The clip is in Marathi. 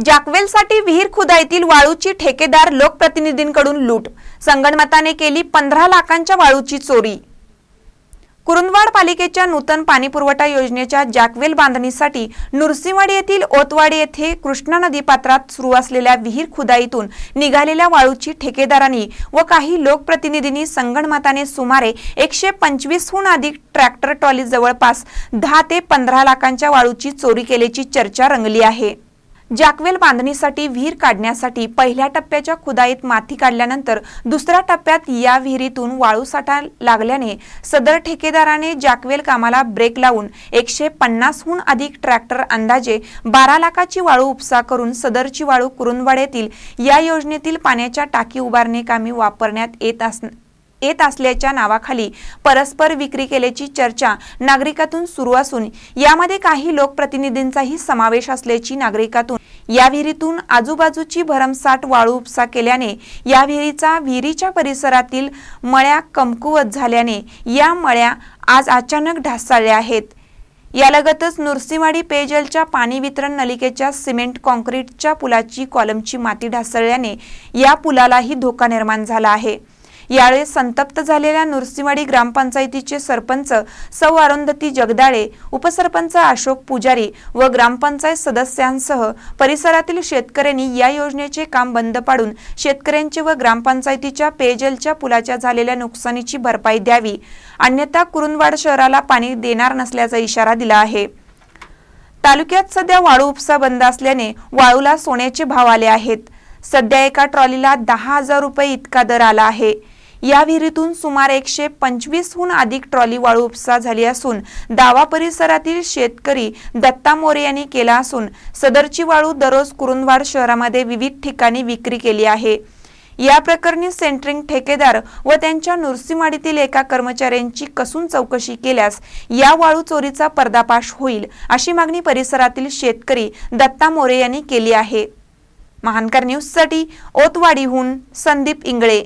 साठी विहीर खुदाईतील वाळूची ठेकेदार लोकप्रतिनिधींकडून लूट संगणमताने केली पंधरा लाखांच्या वाळूची चोरी कुरुंदवाड पालिकेच्या नूतन पाणीपुरवठा योजनेच्या जॅकवेल बांधणीसाठी नुरसिंवाडी येथील ओतवाडी येथे कृष्णा नदी पात्रात सुरू असलेल्या विहीर खुदाईतून निघालेल्या वाळूची ठेकेदारांनी व काही लोकप्रतिनिधींनी संगणमताने सुमारे एकशे पंचवीसहून अधिक ट्रॅक्टर ट्रॉली जवळपास दहा ते पंधरा लाखांच्या वाळूची चोरी केल्याची चर्चा रंगली आहे जाकवेल बांधणीसाठी विहीर काढण्यासाठी पहिल्या टप्प्याच्या खुदाईत माती काढल्यानंतर दुसऱ्या टप्प्यात या विहिरीतून वाळू साठा लागल्याने सदर ठेकेदाराने जाकवेल कामाला ब्रेक लावून एकशे पन्नासहून अधिक ट्रॅक्टर अंदाजे बारा लाखाची वाळू उपसा करून सदरची वाळू कुरुंदवाड येथील या योजनेतील पाण्याच्या टाकी उभारणी कामी वापरण्यात येत अस येत असल्याच्या नावाखाली परस्पर विक्री केल्याची चर्चा नागरिकातून सुरू असून यामध्ये काही लोकप्रतिनिधींचाही समावेश असल्याची नागरिकातून या विहिरीतून आजूबाजूची भरमसाठ वाळू उपसा केल्याने या विहिरीचा विहिरीच्या परिसरातील मळ्या कमकुवत झाल्याने या मळ्या आज अचानक ढासाळल्या आहेत यालगतच नुरसिंवाडी पेयजलच्या पाणी वितरण नलिकेच्या सिमेंट कॉन्क्रीटच्या पुलाची कॉलमची माती ढासळल्याने या पुलालाही धोका निर्माण झाला आहे यावेळी संतप्त झालेल्या नुरसिंवाडी ग्रामपंचायतीचे सरपंच सौ अरुंधती जगदाळे उपसरपंच अशोक पुजारी व ग्रामपंचायत सदस्यांसह परिसरातील शेतकऱ्यांनी या योजनेचे काम बंद पाडून शेतकऱ्यांचे व ग्रामपंचायतीच्या पेयजलच्या पुलाच्या झालेल्या नुकसानीची भरपाई द्यावी अन्यथा कुरुंदवाड शहराला पाणी देणार नसल्याचा इशारा दिला आहे तालुक्यात सध्या वाळू उपसा बंद असल्याने वाळूला सोन्याचे भाव आले आहेत सध्या एका ट्रॉलीला दहा हजार रुपये इतका दर आला आहे या विहिरीतून सुमारे एकशे पंचवीसहून अधिक ट्रॉली वाळू उपसा झाली असून दावा परिसरातील शेतकरी दत्ता मोरे यांनी केला असून सदरची वाळू दररोज कुरुंदवाड शहरामध्ये विविध ठिकाणी विक्री केली आहे या प्रकरणी सेंटरिंग ठेकेदार व त्यांच्या नुरसीमाडीतील एका कर्मचाऱ्यांची कसून चौकशी केल्यास या वाळू चोरीचा पर्दापाश होईल अशी मागणी परिसरातील शेतकरी दत्ता मोरे यांनी केली आहे महानकर न्यूजसाठी ओतवाडीहून संदीप इंगळे